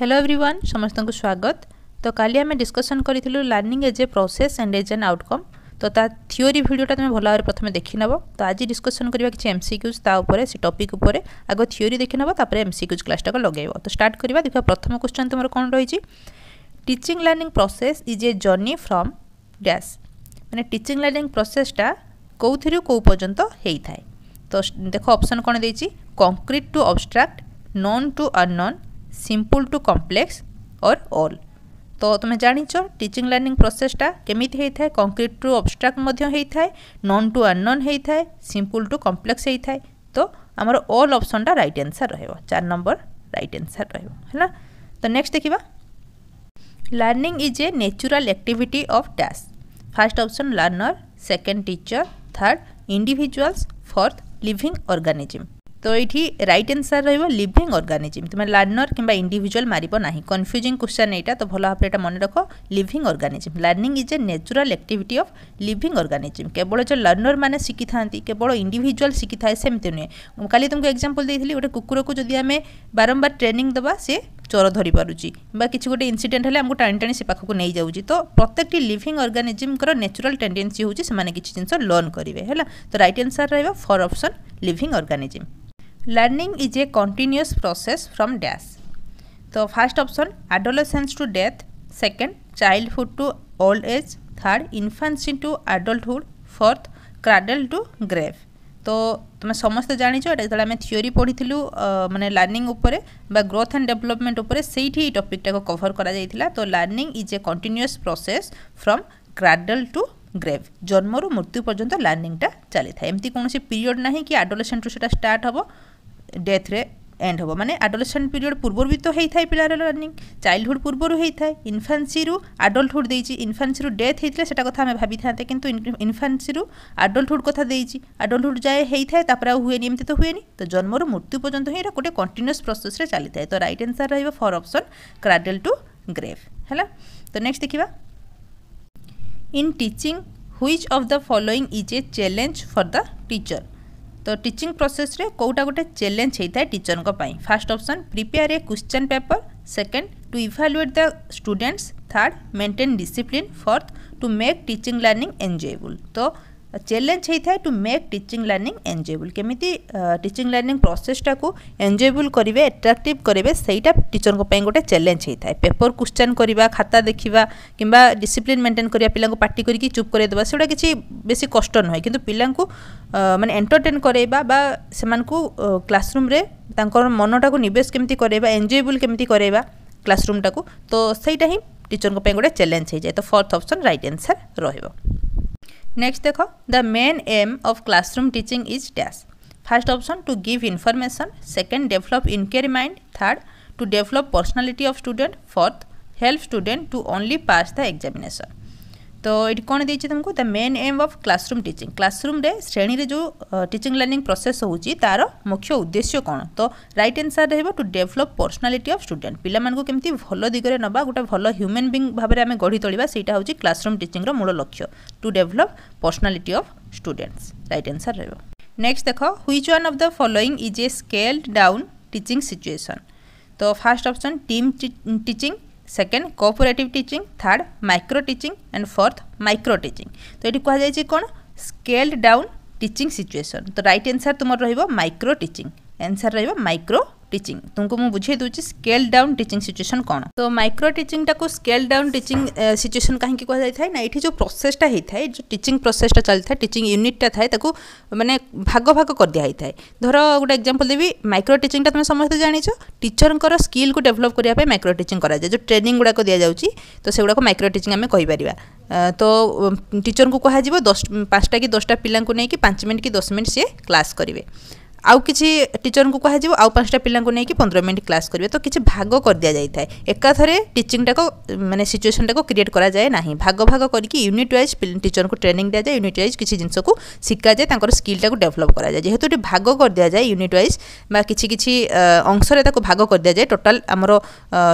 hello everyone ସମସ୍ତଙ୍କୁ ସ୍ୱାଗତ ତ କାଲି ଆମେ ଡିସ୍କସନ୍ କରିଥିଲୁ learning as a process and as an outcome ତ ତା ଥିଓରି ଭିଡ଼ିଓଟା ତୁମେ ଭଲ ଭାବରେ ପ୍ରଥମେ ଦେଖିନେବ ତ ଆଜି ଡିସ୍କସନ୍ କରିବା କିଛି ଏମ୍ ସି କ୍ୟୁଜ୍ ତା ଉପରେ ସେ ଟପିକ୍ ଉପରେ ଆଗ ଥିଓରି ଦେଖିନେବ ତାପରେ ଏମ୍ ସି କ୍ୟୁଜ୍ କ୍ଲାସ୍ଟାକୁ ଲଗାଇବ ତ ଷ୍ଟାର୍ଟ କରିବା ଦେଖିବା ପ୍ରଥମ କ୍ୱେଶ୍ଚନ୍ ତୁମର କ'ଣ ରହିଛି teaching learning process is a journey from dash ମାନେ ଟିଚିଂ ଲର୍ଣ୍ଣିଂ ପ୍ରୋସେସ୍ଟା କେଉଁଥିରୁ କେଉଁ ପର୍ଯ୍ୟନ୍ତ ହେଇଥାଏ ତ ଦେଖ ଅପସନ୍ କ'ଣ ଦେଇଛି concrete to abstract known to unknown simple to complex or all ତ ତୁମେ ଜାଣିଛ ଟିଚିଂ ଲର୍ଣ୍ଣିଂ ପ୍ରୋସେସ୍ଟା କେମିତି ହେଇଥାଏ କଂକ୍ରିଟ୍ ଟୁ ଅବଷ୍ଟ୍ରାକ୍ଟ ମଧ୍ୟ ହେଇଥାଏ ନନ୍ ଟୁ ଆନ୍ନନ୍ ହେଇଥାଏ ସିମ୍ପୁଲ୍ ଟୁ କମ୍ପ୍ଲେକ୍ସ ହେଇଥାଏ ତ ଆମର ଅଲ୍ ଅପସନ୍ଟା ରାଇଟ୍ ଆନ୍ସର୍ ରହିବ ଚାରି ନମ୍ବର ରାଇଟ୍ ଆନ୍ସର୍ ରହିବ ହେଲା ତ ନେକ୍ସଟ ଦେଖିବା learning is a natural activity of dash first option learner second teacher third individuals fourth living organism তো ଏଇଠି ରାଇଟ୍ ଆନ୍ସର୍ ରହିବ ଲିଭିଂ ଅର୍ଗାନିଜିମ୍ ତୁମେ ଲର୍ଣ୍ଣର୍ କିମ୍ବା ଇଣ୍ଡିଭିଜୁଆଲ୍ ମାରିବ ନାହିଁ କନଫ୍ୟୁଜିଂ କ୍ୱେଶ୍ଚନ୍ ଏଇଟା ତ ଭଲ ଭାବରେ ଏଇଟା ମନେ ରଖ living organism learning is a natural activity of living organism କେବଳ ଯେ ଲର୍ଣ୍ଣର୍ମାନେ ଶିଖିଥାନ୍ତି କେବଳ ଇଣ୍ଡିଭିଜୁଆଲ୍ ଶିଖିଥାଏ ସେମିତି ନୁହେଁ ମୁଁ କାଲି ତୁମକୁ ଏକ୍ଜାମ୍ପଲ୍ ଦେଇଥିଲି ଗୋଟେ କୁକୁରକୁ ଯଦି ଆମେ ବାରମ୍ବାର ଟ୍ରେନିଂ ଦେବା ସେ ଚୋର ଧରିପାରୁଛି ବା କିଛି ଗୋଟେ ଇନସିଡେଣ୍ଟ ହେଲେ ଆମକୁ ଟାଣି ଟାଣି ସେ ପାଖକୁ ନେଇଯାଉଛି ତ ପ୍ରତ୍ୟେକଟି ଲିଭିଂ ଅର୍ଗାନିଜିମ୍ଙ୍କର ନ୍ୟାଚୁରାଲ୍ ଟେଣ୍ଡେନ୍ସି ହେଉଛି ସେମାନେ କିଛି ଜିନିଷ ଲର୍ଣ୍ଣ କରିବେ ହେଲା ତ ରାଇଟ୍ ଆନ୍ସର୍ ରହିବ for option living organism learning is a continuous process from dash তো first option adolescence to death second childhood to old age third infancy to adulthood fourth cradle to grave তো তুমি সমস্তে জাঁচ এটা যেত আমি theory পড়িলু মানে learning উপরে বা গ্রোথ অ্যান্ড ডেভেলপমেন্ট উপরে সেইটি এই টপিকটা কভর করা যাই তো learning is a continuous process from cradle to grave জন্মর মৃত্যু পর্যন্ত লার্নিংটা চালিথায় এমতি কোণী পিরিয়ড না কি আডোলেসেন্ট্রু সেটা স্টার্ট হব ডেথ্রে এন্ড হব মানে আডোলেসেন্ট পিরিয়ড পূর্বর বি তো হয়েথায় পিলার লার্নিং চাইল্ডহুড পূর্বর হয়েথায় ইনফান্সিরু আডল্টহুড দিয়েছি ইনফান্সিরু ডেথ হয়েছে সেটা কথা আমি ভাবি থাকে কিন্তু ইনফান্সিরু আডল্টহুড কথা দিয়েছি আডল্টহুড যায় হয়েথায় তারপরে আউ হুয়ে এমতি তো হুয়েনি তো জন্মর মৃত্যু পর্যন্ত হি এটা গোটে কন্টিনিউস প্রসেসরে চালিথায় তো রাইট আনসার রহব for option cradle to grave হল তো নেক্সট দেখিবা in teaching which of the following is a challenge for the teacher তো ଟିଚିଂ ପ୍ରୋସେସ୍ରେ କେଉଁଟା ଗୋଟେ ଚ୍ୟାଲେଞ୍ଜ ହେଇଥାଏ ଟିଚରଙ୍କ ପାଇଁ first option prepare a question paper second to evaluate the students third maintain discipline fourth to make teaching learning enjoyable ତ challenge ହେଇଥାଏ to make teaching learning enjoyable କେମିତି ଟିଚିଂ ଲର୍ଣ୍ଣିଂ ପ୍ରୋସେସ୍ଟାକୁ ଏନ୍ଜୟବୁଲ୍ କରିବେ ଆଟ୍ରାକ୍ଟିଭ୍ କରିବେ ସେଇଟା ଟିଚରଙ୍କ ପାଇଁ ଗୋଟେ ଚ୍ୟାଲେଞ୍ଜ ହେଇଥାଏ ପେପର କ୍ୱେଶ୍ଚନ୍ କରିବା ଖାତା ଦେଖିବା କିମ୍ବା ଡିସିପ୍ଲିନ୍ ମେଣ୍ଟେନ୍ କରିବା ପିଲାଙ୍କୁ ପାଟି କରିକି ଚୁପ୍ କରାଇଦେବା ସେଗୁଡ଼ା କିଛି ବେଶୀ କଷ୍ଟ ନୁହେଁ କିନ୍ତୁ ପିଲାଙ୍କୁ ମାନେ ଏଣ୍ଟରଟେନ୍ କରାଇବା ବା ସେମାନଙ୍କୁ କ୍ଲାସରୁମ୍ରେ ତାଙ୍କର ମନଟାକୁ ନିବେଶ କେମିତି କରାଇବା ଏନ୍ଜୟବୁଲ୍ କେମିତି କରାଇବା କ୍ଲାସରୁମ୍ଟାକୁ ତ ସେଇଟା ହିଁ ଟିଚରଙ୍କ ପାଇଁ ଗୋଟେ ଚ୍ୟାଲେଞ୍ଜ ହେଇଯାଏ ତ ଫୋର୍ଥ ଅପସନ୍ ରାଇଟ୍ ଆନ୍ସର୍ ରହିବ नेक्स्ट देखो the main aim of classroom teaching is dash first option to give information second develop inquiry mind third to develop personality of student fourth help student to only pass the examination ତ ଏଇଠି କ'ଣ ଦେଇଛି ତୁମକୁ the main aim of classroom teaching କ୍ଲାସରୁମ୍ରେ ଶ୍ରେଣୀରେ ଯେଉଁ teaching learning process ହେଉଛି ତା'ର ମୁଖ୍ୟ ଉଦ୍ଦେଶ୍ୟ କ'ଣ ତ ରାଇଟ୍ ଆନ୍ସର୍ ରହିବ to develop personality of student ପିଲାମାନଙ୍କୁ କେମିତି ଭଲ ଦିଗରେ ନେବା ଗୋଟେ ଭଲ ହ୍ୟୁମାନ୍ ବିଙ୍ଗ୍ ଭାବରେ ଆମେ ଗଢ଼ି ତୋଳିବା ସେଇଟା ହେଉଛି କ୍ଲାସରୁମ୍ ଟିଚିଂର ମୂଳ ଲକ୍ଷ୍ୟ to develop personality of students right answer ରହିବ ନେକ୍ସଟ୍ ଦେଖ which one of the following is a scaled down teaching situation ତ first option team teaching second cooperative teaching third micro teaching and fourth micro teaching তো এটি কুহযাই কোণ scale down teaching situation তো right answer তোমার রহব micro teaching answer रहा micro teaching तुमको मुझे बुझे दूसरी स्केल डाउन टीचिंग सिचुएसन कौन तो माइक्रो टीचिंग टाक स्केल डाउन टीचिंग सिचुएसन कहीं कहुए ना ये जो प्रोसेसटा होता है जो टीचिंग प्रोसेसटा चलता है टीचिंग यूनिटा था मैंने भाग भाग कर दिखाई थाए धर गोटे एक्जामपल देवी माइक्रो टीचिंग तुम समस्त जाच टीचर स्किल को डेभलप करने माइक्रो टीचिंग कराए जो ट्रेनिंग गुड़ाक दि जाऊँच तो से गुड़ाक माइक्रो टीचिंग आम कहीपर तो टीचर को कह पांचटा कि दसटा पिला नहीं पाँच मिनट कि दस मिनट सी क्लास करेंगे ଆଉ କିଛି ଟିଚରଙ୍କୁ କୁହାଯିବ ଆଉ ପାଞ୍ଚଟା ପିଲାଙ୍କୁ ନେଇକି ପନ୍ଦର ମିନିଟ୍ କ୍ଲାସ୍ କରିବେ ତ କିଛି ଭାଗ କରିଦିଆଯାଇଥାଏ ଏକାଥରେ ଟିଚିଂଟାକୁ ମାନେ ସିଚୁଏସନ୍ଟାକୁ କ୍ରିଏଟ୍ କରାଯାଏ ନାହିଁ ଭାଗ ଭାଗ କରିକି ୟୁନିଟ୍ ୱାଇଜ୍ ଟିଚରଙ୍କୁ ଟ୍ରେନିଂ ଦିଆଯାଏ ୟୁନିଟ୍ ୱାଇଜ୍ କିଛି ଜିନିଷକୁ ଶିଖାଯାଏ ତାଙ୍କର ସ୍କିଲ୍ଟାକୁ ଡେଭଲପ୍ କରାଯାଏ ଯେହେତୁ ଏଠି ଭାଗ କରିଦିଆଯାଏ ୟୁନିଟ୍ ୱାଇଜ୍ ବା କିଛି କିଛି ଅଂଶରେ ତାକୁ ଭାଗ କରିଦିଆଯାଏ ଟୋଟାଲ୍ ଆମର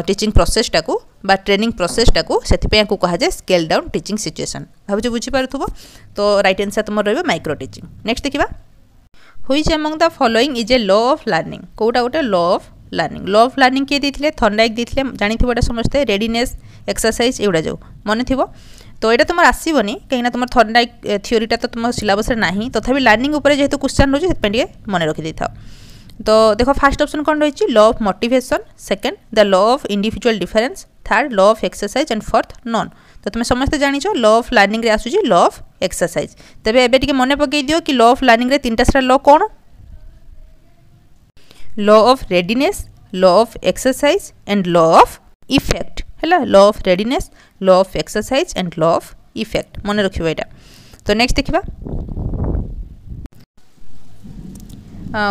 ଟିଚିଂ ପ୍ରୋସେସ୍ଟାକୁ বা ট্রেনিং প্রসেসটাকে সেপাই ইয়াকে কুহযায় স্কেল ডাউন টিচিং সিচুয়েসন ভাবুছি বুঝিপারুব তো রাইট আনসার ତୁମର ରହିବ ମାଇକ୍ରୋ ଟିଚିଂ ନେକ୍ସଟ୍ ଦେଖିବା which among the following is a law of learning କେଉଁଟା ଗୋଟେ law of learning law of learning কিଏ ଦେଇଥିଲେ ଥର୍ଣ୍ଣାଇକ୍ ଦେଇଥିଲେ ଜାଣିଥିବ ଏଇଟା ସମସ୍ତେ ରେଡ଼ିନେସ୍ ଏକ୍ସରସାଇଜ୍ ଏଗୁଡ଼ା ଯେଉଁ ମନେ ଥିବ ତ ଏଇଟା ତୁମର ଆସିବନି କାହିଁକିନା ତୁମର ଥର୍ଣ୍ଣାଇକ୍ ଥିଓରିଟା ତ ତୁମ ସିଲାବସ୍ରେ ନାହିଁ ତଥାପି ଲାର୍ଣ୍ଣିଂ ଉପରେ ଯେହେତୁ କ୍ୱେଶ୍ଚନ୍ ରହୁଛି ସେଥିପାଇଁ ଟିକେ ମନେ ରଖିଦେଇଥାଅ ତ ଦେଖ ଫାର୍ଷ୍ଟ ଅପସନ୍ କ'ଣ ରହିଛି law of motivation second the law of individual difference third law of exercise and fourth none ତ ତୁମେ ସମସ୍ତେ ଜାଣିଛ ଲ ଅଫ୍ ଲାର୍ଣ୍ଣିଂରେ ଆସୁଛି ଲ ଅଫ୍ एक्सरसाइज तबे एबे टिके मने पके दियो कि लॉ ऑफ लर्निंग रे तीनटा सारा लॉ कोन law of readiness law exercise and law of effect हैला law of readiness law of exercise and law of effect मने रखियो तो नेक्स्ट देखिबा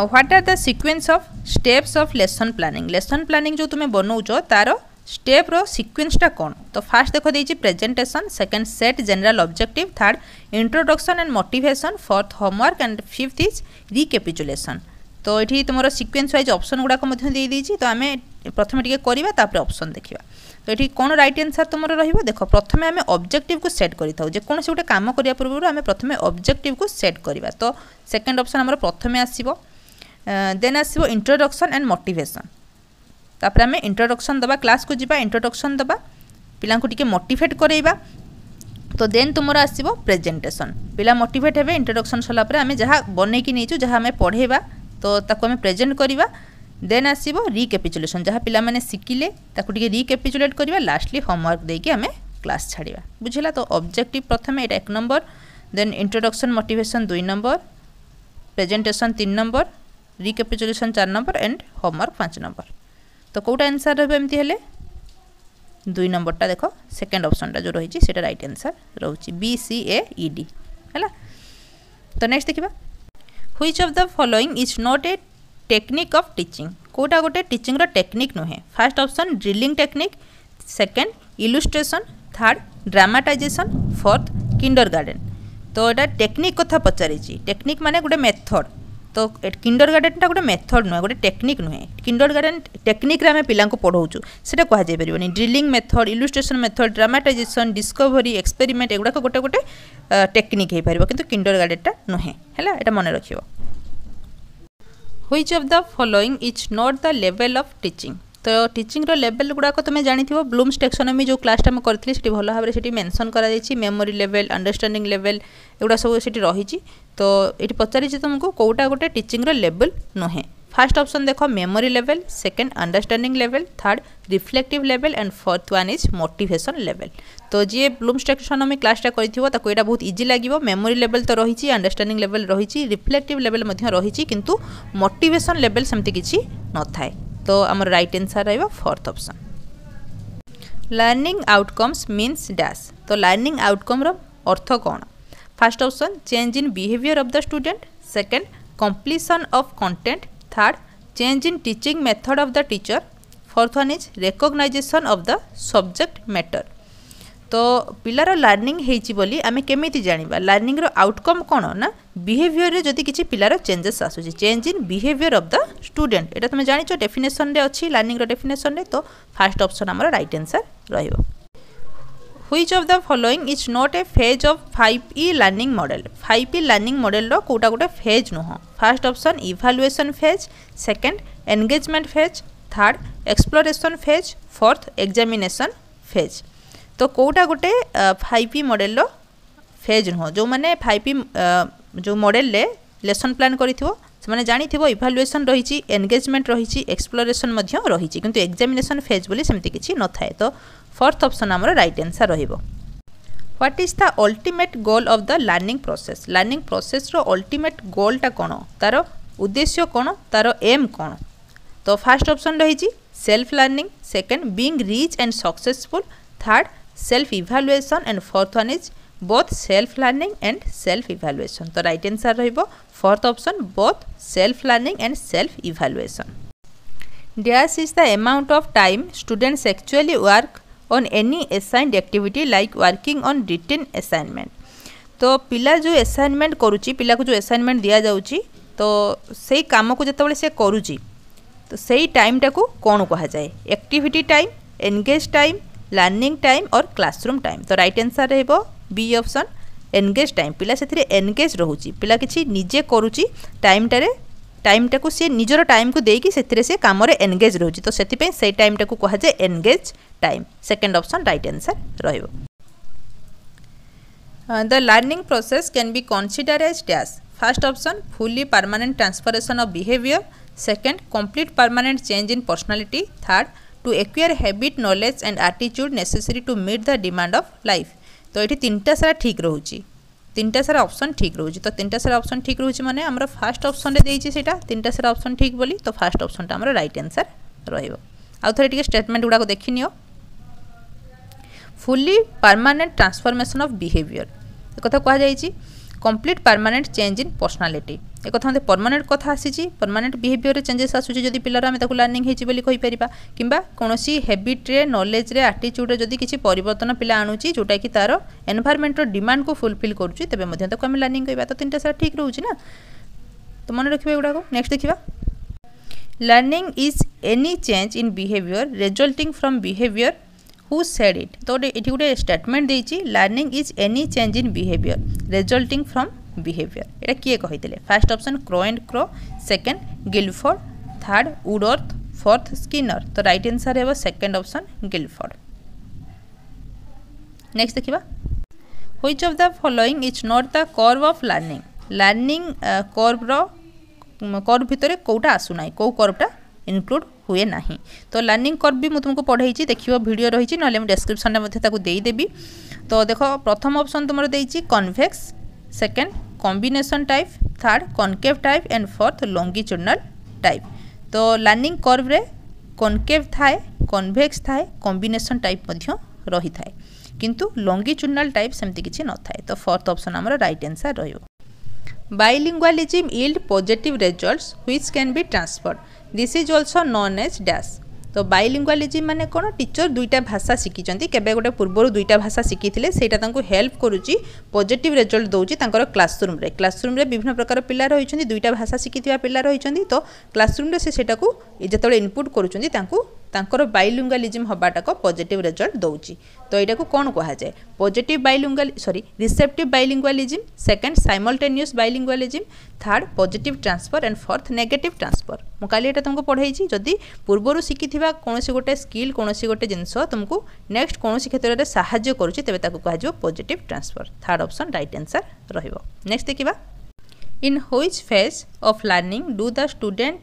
what are the sequence of steps of lesson planning lesson planning जो तुम्हें बनौ तार স্টেপ্র সিকুয়েন্সটা কোণ তো ফার্স্ট দেখ দিয়েছি presentation second set general objective third introduction and motivation fourth homework and fifth is recapitulation তো এটি তোমার সিকুয়েন্স ওয়াইজ অপশন গুড়াক দিয়ে দিয়েছি তো আমি প্রথমে টিকে করা তাপরে অপশন দেখা তো এটি কোণ রাইট আনসার তোমার রহব দেখ প্রথমে আমি অবজেক্টিভকে সেট করে থাকি যেকোনসি গোটে কাম করা পূর্ব আমি প্রথমে অবজেক্টিভকে সেট করা তো সেকেন্ড অপশন আমার প্রথমে আসব দেন আসব ইন্ট্রোডকশন অ্যান্ড মোটিভেসন তাপরে আমি ইন্ট্রোডকশন দেবা ক্লাসকু যা ইন্ট্রোডকশন দেবা ପିଲାଙ୍କୁ ଟିକେ ମୋଟିଭେଟ୍ କରେଇବା ତ ଦେନ୍ ତୁମର ଆସିବ ପ୍ରେଜେଣ୍ଟେସନ୍ ପିଲା ମୋଟିଭେଟ୍ ହେବେ ଇଣ୍ଟ୍ରୋଡକ୍ସନ୍ ସରିଲା ପରେ ଆମେ ଯାହା ବନେଇକି ନେଇଛୁ ଯାହା ଆମେ ପଢ଼େଇବା ତ ତାକୁ ଆମେ ପ୍ରେଜେଣ୍ଟ କରିବା ଦେନ୍ ଆସିବ ରିକାପିଚୁଲେସନ୍ ଯାହା ପିଲାମାନେ ଶିଖିଲେ ତାକୁ ଟିକେ ରିକାପିଚୁଲେଟ୍ କରିବା ଲାଷ୍ଟଲି ହୋମୱାର୍କ ଦେଇକି ଆମେ କ୍ଲାସ୍ ଛାଡ଼ିବା ବୁଝିଲା ତ ଅବଜେକ୍ଟିଭ୍ ପ୍ରଥମେ ଏଇଟା ଏକ ନମ୍ବର ଦେନ୍ ଇଣ୍ଟ୍ରୋଡକ୍ସନ୍ ମୋଟିଭେସନ୍ ଦୁଇ ନମ୍ବର ପ୍ରେଜେଣ୍ଟେସନ୍ ତିନି ନମ୍ବର ରିକାପିଚୁଲେସନ୍ ଚାରି ନମ୍ବର ଆଣ୍ଡ ହୋମୱାର୍କ ପାଞ୍ଚ ନମ୍ବର তো কোটা আনসার রহব এমতি হলে দুই নম্বরটা দেখ সেকেন্ড অপশনটা যে রয়েছে সেটা রাইট আনসার রয়েছে বি সি এ ইডি হ্যাঁ তো নেক্সট দেখিবা which of the following is not a technique of teaching কোটা গোটে টিচিংর টেকনিক নুহে first option drilling technique second illustration third dramatization fourth kindergarten তো এটা টেকনিক কথা পচারিছি টেকনিক মানে গোটে মেথড তো কিন্ডর গার্ডেনটা ଗୋଟେ মেଥଡ଼ ନୁହେଁ ଗୋଟେ ଟେକ୍ନିକ୍ ନୁହେଁ କିଣ୍ଡର ଗାର୍ଡେନ୍ ଟେକ୍ନିକ୍ରେ ଆମେ ପିଲାଙ୍କୁ ପଢ଼ଉଛୁ ସେଇଟା କୁହାଯାଇପାରିବନି drilling method illustration method dramatization discovery experiment ଏଗୁଡ଼ାକ ଗୋଟେ ଗୋଟେ ଟେକ୍ନିକ୍ ହେଇପାରିବ କିନ୍ତୁ କିଣ୍ଡର ଗାର୍ଡେନ୍ଟା ନୁହେଁ ହେଲା ଏଇଟା ମନେ ରଖିବ which of the following is not the level of teaching তো টিচিংর লেভেল গুড়া তুমি ତୁମେ ব্লুমস টেকসোনোমি যে ক্লাসটা আমি ମୁଁ সেটি ସେଠି ଭଲ ଭାବରେ ସେଠି ମେନସନ୍ କରାଯାଇଛି ମେମୋରି ଲେଭେଲ୍ ଅଣ୍ଡରଷ୍ଟାଣ୍ଡିଂ ଲେଭେଲ୍ ଏଗୁଡ଼ା ସବୁ ସେଠି ରହିଛି ତ ଏଠି ପଚାରିଛି ତୁମକୁ କେଉଁଟା গোটে টিচিংর লেভেল নুহে ফার্স্ট অপশন দেখ memory level second understanding level third reflective level and fourth one is motivation level তো যে ব্লুমস টেকসোনমি ক্লাসটা করে করেছিল তাকে এটা বহু ইজি লাগিব মেমোরি লেভেল তো রয়েছে আন্ডারস্ট্যান্ডিং লেভেল রয়েছে রিফ্লেকটিভ লেভেল রয়েছে কিন্তু মোটিভেসন লেভেল সেমি কিছু নথায় तो आम right answer fourth option learning outcomes means dash तो लर्निंग आउटकम्र अर्थ कौन first option change in behaviour of the student second completion of content third change in teaching method of the teacher fourth one is recognization of the subject matter ତ ପିଲାର learning ହେଇଛି ବୋଲି ଆମେ କେମିତି ଜାଣିବା ଲର୍ଣ୍ଣିଂର ଆଉଟକମ୍ କ'ଣ ନା ବିହେଭିଅରରେ ଯଦି କିଛି ପିଲାର ଚେଞ୍ଜେସ୍ ଆସୁଛି change in behaviour of the student ଏଇଟା ତୁମେ ଜାଣିଛ ଡେଫିନେସନ୍ରେ ଅଛି ଲର୍ଣ୍ଣିଂର ଡେଫିନେସନ୍ରେ ତ ଫାର୍ଷ୍ଟ ଅପସନ୍ ଆମର ରାଇଟ୍ ଆନ୍ସର୍ ରହିବ which of the following is not a phase of five E learning model ফাইভ ই লর্নিং মডেলর কোটা গোটে ফেজ নুহ first option evaluation phase second engagement phase third exploration phase fourth examination phase ତ କେଉଁଟା ଗୋଟେ ଫାଇଭ୍ ପି ମଡ଼େଲ୍ର ଫେଜ୍ ନୁହଁ ଯେଉଁମାନେ ଫାଇଭ୍ ପି ଯେଉଁ ମଡ଼େଲରେ ଲେସନ୍ ପ୍ଲାନ୍ କରିଥିବ ସେମାନେ ଜାଣିଥିବ ଇଭାଲୁଏସନ୍ ରହିଛି ଏନ୍ଗେଜମେଣ୍ଟ ରହିଛି ଏକ୍ସପ୍ଲୋରେସନ୍ ମଧ୍ୟ ରହିଛି କିନ୍ତୁ ଏକ୍ଜାମିନେସନ୍ ଫେଜ୍ ବୋଲି ସେମିତି କିଛି ନଥାଏ ତ ଫୋର୍ଥ ଅପ୍ସନ୍ ଆମର ରାଇଟ୍ ଆନ୍ସର୍ ରହିବ what is the ultimate goal of the learning process learning ପ୍ରୋସେସ୍ର ଅଲ୍ଟିମେଟ୍ ଗୋଲ୍ଟା କ'ଣ ତା'ର ଉଦ୍ଦେଶ୍ୟ କ'ଣ ତା'ର ଏମ୍ କ'ଣ ତ ଫାର୍ଷ୍ଟ ଅପ୍ସନ୍ ରହିଛି self learning second being rich and successful third self evaluation and fourth one is both self learning and self evaluation तो right answer रहिबो fourth option both self learning and self evaluation dash is the amount of time students actually work on any assigned activity like working on written assignment तो पिला जो assignment करुची पिला को जो assignment दिया जाउची तो सेई काम को जेतबले से करुची तो सेई टाइम टाकू कोन कहा जाए activity time engage time learning time और क्लासरूम टाइम तो रईट आंसर री ऑप्शन एनगेज टाइम पिला से एनगेज रोच पिला कि निजे करुच्ची टाइमटार टाइमटा को सी निजर टाइम को देकी से कम एनगेज रोचे तो से टाइमटा को कहुए engage time second option right answer र the learning process can be consider as dash first option fully permanent transformation of behaviour second complete permanent change in personality third to acquire habit knowledge and আটিচ্ୟୁড necessary to meet the demand of life তো এটি তিনটা সারা ঠিক রয়েছে তিনটা সারা option ঠিক রয়েছে তো তিনটা সারা অপশন ঠিক রয়েছে মানে আমরা ফার্স্ট অপশনরে দিয়েছি সেটা তিনটা সারা অপশন ঠিক বলি তো ফার্স্ট অপশনটা আমার রাইট আনসার রহব আউথরে টিকে স্টেটমেন্ট গুড়া দেখি নিও fully permanent transformation of behaviour কথা কুহযাই complete permanent change in personality এ কথা মধ্যে পরমানেন্ট কথা আসিছি পরমানেন্ট বিহেভিয়র চেঞ্জেস আসুচি যদি পিলার আমি তাকে লার্নিং হয়েছি বলে কইপারা কিংবা কোণী হ্যাবিট্রে নলেজ্রে আটিচ্যুডে যদি কিছু পরিবর্তন পিলা আনুচি যেটা কি তার এনভারমেন্টর ডিমান্ড ফুলফিল করছি তবে মধ্যে তাকে আমি লার্নিং কইবা তো তিনটা সারা ঠিক রয়েছে না তো মনে রাখবে এগুলো নেক্সট দেখিবা learning is any change in behaviour resulting from behaviour who said it ତ ଗୋଟେ ଏଠି ଗୋଟେ ଷ୍ଟେଟମେଣ୍ଟ ଦେଇଛି learning is any change in behaviour resulting from behaviour ଏଇଟା କିଏ କହିଥିଲେ first option Crow and Crow second Guilford third Woodworth fourth Skinner ତ right answer ହେବ ସେକେଣ୍ଡ ଅପସନ୍ ଗିଲ୍ଫର୍ଡ଼ ନେକ୍ସଟ ଦେଖିବା which of the following is not the curve of learning learning কর্ভর curve ভিতরে কোটা আসু না কেউ কর্ভটা ইনক্লুড हुए ना तो लर्णिंग कर्व भी मुझे पढ़ाई देखियो भिडियो रही ना मुझे डेस्क्रिप्सन में देदेवि तो देख प्रथम अप्सन तुम देखिए convex second combination type third concave type and fourth लंगी चुनाल टाइप तो लर्णिंग कर्व्रे कनकेव थाए कनभेक्स थाए कम्बेसन टाइप रही थाए कि लंगी लंगिच्युनाल टाइप सेमती न था तो फोर्थ अप्सन आम रईट आन्सर रो bilingualism yield positive result which can be transferred this is also none as dash তো ବାଇଲିଙ୍ଗୁଆଲିଜିମ୍ ମାନେ କ'ଣ ଟିଚର୍ ଦୁଇଟା ଭାଷା ଶିଖିଛନ୍ତି କେବେ ଗୋଟେ ପୂର୍ବରୁ ଦୁଇଟା ଭାଷା ଶିଖିଥିଲେ ସେଇଟା ତାଙ୍କୁ ହେଲ୍ପ କରୁଛି ପଜିଟିଭ୍ ରେଜଲ୍ଟ ଦେଉଛି ତାଙ୍କର କ୍ଲାସରୁମ୍ରେ କ୍ଲାସରୁମ୍ରେ ବିଭିନ୍ନ ପ୍ରକାର ପିଲା ରହିଛନ୍ତି ଦୁଇଟା ଭାଷା ଶିଖିଥିବା ପିଲା ରହିଛନ୍ତି ତ କ୍ଲାସରୁମ୍ରେ ସେ ସେଇଟାକୁ ଯେତେବେଳେ ଇନପୁଟ୍ କରୁଛନ୍ତି ତାଙ୍କୁ ତାଙ୍କର ବାଇଲୁଙ୍ଗାଲିଜିମ୍ ହେବାଟାକ ପଜିଟିଭ୍ ରେଜଲ୍ଟ ଦେଉଛି ତ ଏଇଟାକୁ କ'ଣ କୁହାଯାଏ positive bilingually sorry receptive bilingualism second simultaneous bilingualism third positive transfer and fourth negative transfer ମୁଁ କାଲି ଏଇଟା ତୁମକୁ ପଢ଼େଇଛି ଯଦି ପୂର୍ବରୁ ଶିଖିଥିବା କୌଣସି ଗୋଟେ ସ୍କିଲ୍ କୌଣସି ଗୋଟେ ଜିନିଷ ତୁମକୁ ନେକ୍ସଟ କୌଣସି କ୍ଷେତ୍ରରେ ସାହାଯ୍ୟ କରୁଛି ତେବେ ତାକୁ କୁହାଯିବ positive transfer third option right answer ରହିବ ନେକ୍ସଟ ଦେଖିବା in which phase of learning do the student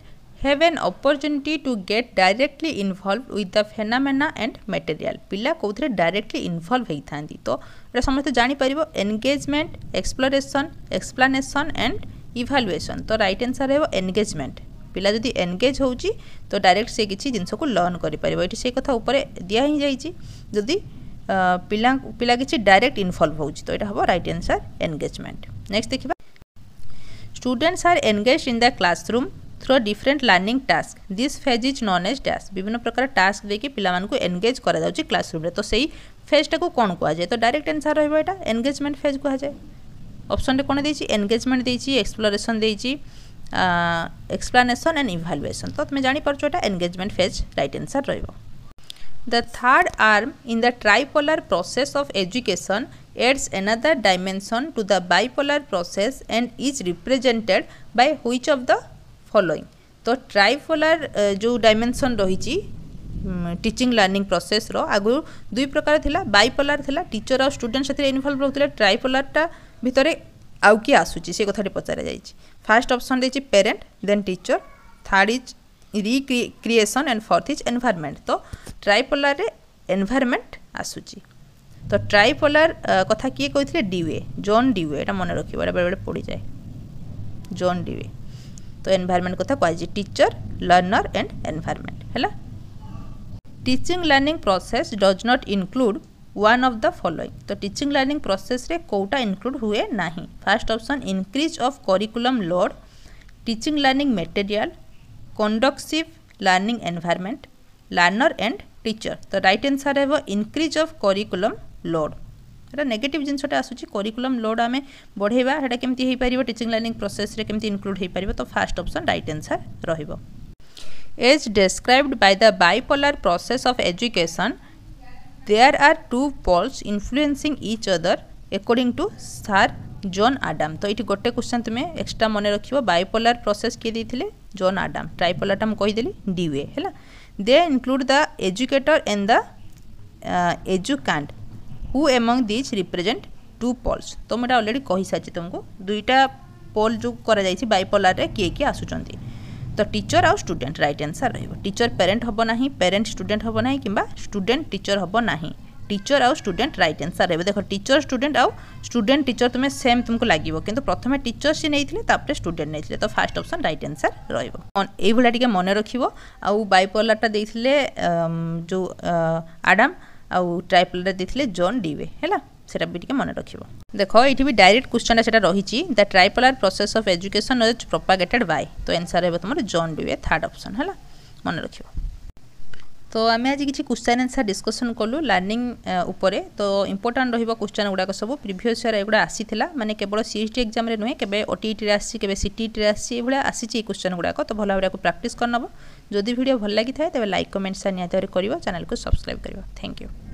have an opportunity to get directly involved with the phenomena and material ପିଲା କେଉଁଥିରେ directly involve ହେଇଥାନ୍ତି ତ ଏଇଟା ସମସ୍ତେ ଜାଣିପାରିବ engagement exploration explanation and evaluation ତ right answer ହେବ engagement ପିଲା ଯଦି ଏନଗେଜ୍ ହେଉଛି ତ ଡାଇରେକ୍ଟ ସେ କିଛି ଜିନିଷକୁ ଲର୍ଣ୍ଣ କରିପାରିବ ଏଠି ସେଇ କଥା ଉପରେ ଦିଆ ହିଁ ଯାଇଛି ଯଦି ପିଲା ପିଲା କିଛି ଡାଇରେକ୍ଟ ଇନଭଲ୍ଭ ହେଉଛି ତ ଏଇଟା ହେବ ରାଇଟ୍ ଆନ୍ସର୍ ଏନଗେଜମେଣ୍ଟ ନେକ୍ସଟ ଦେଖିବା students are engage in the classroom through different learning task this phase is none as task ବିଭିନ୍ନ ପ୍ରକାର ଟାସ୍କ ଦେଇକି ପିଲାମାନଙ୍କୁ ଏନଗେଜ୍ କରାଯାଉଛି କ୍ଲାସରୁମ୍ରେ ତ ସେଇ ଫେଜ୍ଟାକୁ କ'ଣ କୁହାଯାଏ ତ ଡାଇରେକ୍ଟ ଆନ୍ସର୍ ରହିବ ଏଇଟା ଏନଗେଜମେଣ୍ଟ ଫେଜ୍ କୁହାଯାଏ ଅପସନ୍ରେ କ'ଣ ଦେଇଛି ଏନଗେଜମେଣ୍ଟ ଦେଇଛି ଏକ୍ସପ୍ଲୋରେସନ୍ ଦେଇଛି ଏକ୍ସପ୍ଲାନେସନ୍ ଆଣ୍ଡ ଇଭାଲୁଏସନ୍ ତ ତୁମେ ଜାଣିପାରୁଛ ଏଇଟା ଏନଗେଜମେଣ୍ଟ ଫେଜ୍ ରାଇଟ୍ ଆନ୍ସର୍ ରହିବ the third arm in the tripolar process of education adds another dimension to the bipolar process and is represented by which of the তো tripolar যে dimension রয়েছে teaching learning processor আগু দুই প্রকার লা bipolar লা টিচর আর student সাথে involve রুলে ট্রাইপোলারটা ভিতরে আউ কি আসুচি সে কথাটি পচারা যাই ফার্স্ট অপশন দিয়েছি parent then teacher third is recreation and fourth is environment তো ট্রাইপোলারে এনভারমেন্ট আসুচি তো ট্রাইপোলার কথা কি কে ডিওয়ে জন ডিওয়ে এটা মনে রাখবে এটা বেড়ে বেড়ে পড়ে যায় জন ডিওয়ে তো ଏନଭାୟରମେଣ୍ଟ କଥା କୁହାଯାଇଛି ଟିଚର ଲର୍ଣ୍ଣର ଆଣ୍ଡ ଏନଭାୟରମେଣ୍ଟ ହେଲା teaching learning process does not include one of the following ତ ଟିଚିଂ ଲର୍ଣ୍ଣିଂ ପ୍ରୋସେସ୍ରେ କେଉଁଟା ଇନକ୍ଲୁଡ଼ ହୁଏ ନାହିଁ first option increase of curriculum load teaching learning material conducive learning environment learner and teacher ତ right answer ହେବ increase of curriculum load এটা negative জিনিসটা আসুচি କରିକୁଲମ୍ ଲୋଡ୍ ଆମେ ବଢ଼େଇବା ସେଟା କେମିତି ହେଇପାରିବ ଟିଚିଂ ଲର୍ଣ୍ଣିଂ ପ୍ରୋସେସ୍ରେ କେମିତି ଇନକ୍ଲୁଡ୍ ହେଇପାରିବ ତ ଫାର୍ଷ୍ଟ ଅପସନ୍ ରାଇଟ୍ ଆନ୍ସର୍ ରହିବ as described by the bipolar process of education there are two poles influencing each other according to sir John Adam ତ ଏଇଠି ଗୋଟେ କ୍ୱେଶ୍ଚନ୍ ତୁମେ ଏକ୍ସଟ୍ରା ମନେ ରଖିବ ବାଇପୋଲାର ପ୍ରୋସେସ୍ କିଏ ଦେଇଥିଲେ ଜନ୍ ଆଡାମ୍ ଟ୍ରାଇପୋଲାରଟା ମୁଁ କହିଦେଲି ଡିୱେ ହେଲା they include the educator and the educand who among these represent two poles तो मुझे अलरेडी कही सारी तुमको दुईटा पोल जो करा बैपोलारे किए किए आसुँच तो टीचर आउ स्टूडेंट राइट आंसर रहा टीचर पेरेंट हम ना पेरेन्ट स्टूडेंट हम ना कि स्टूडेंट टीचर हम ना टीचर आउ स्टूडेंट रईट आनसर रहा देख टीचर स्टूडेंट आउ स्टूडेंट टीचर तुम्हें सेम तुमको लगे कि प्रथम टीचर से नहीं थे स्टूडेंट नहीं तो फास्ट अप्सन रईट आनसर रही मन रख आउ बोलाटा देते जो आडम ଆଉ ট্রাইপলটা ଦେଇଥିଲେ জন ডিবে ହେଲା সেটা বি টিকে মনে রাখব দেখ এইটি বি ডাইরেক্ট কোশ্চেনটা সেটা রয়েছে the tripolar process of education is propagated by তো এনসার হবে তোমার জন ডিবে থার্ড অপশন হল মনে রাখব তো আমি আজ কিছু কোশ্চেন আনসার ডিসকসন কলু লার্নিং উপরে তো ইম্পর্টাট রহব কোশ্চেন গুড়া সব প্রিভিয়স ইয়ার এগুলা আসি মানে কেবল সিএসটি এক্সামে নুহে কেবে ওটিইটি আসছে কেবে সিটিইটি আসছে এইভাবে আসছে এই কোশ্চেন গুড়া তো ভালো ভাবে প্র্যাকটিস করে নেব ଯଦି ଭିଡ଼ିଓ ଭଲ ଲାଗିଥାଏ ତେବେ ଲାଇକ୍ କମେଣ୍ଟ ସେୟାର ନିହାତି ଭାବରେ କରିବ ଚ୍ୟାନେଲକୁ ସବସ୍କ୍ରାଇବ୍ କରିବ ଥ୍ୟାଙ୍କ ୟୁ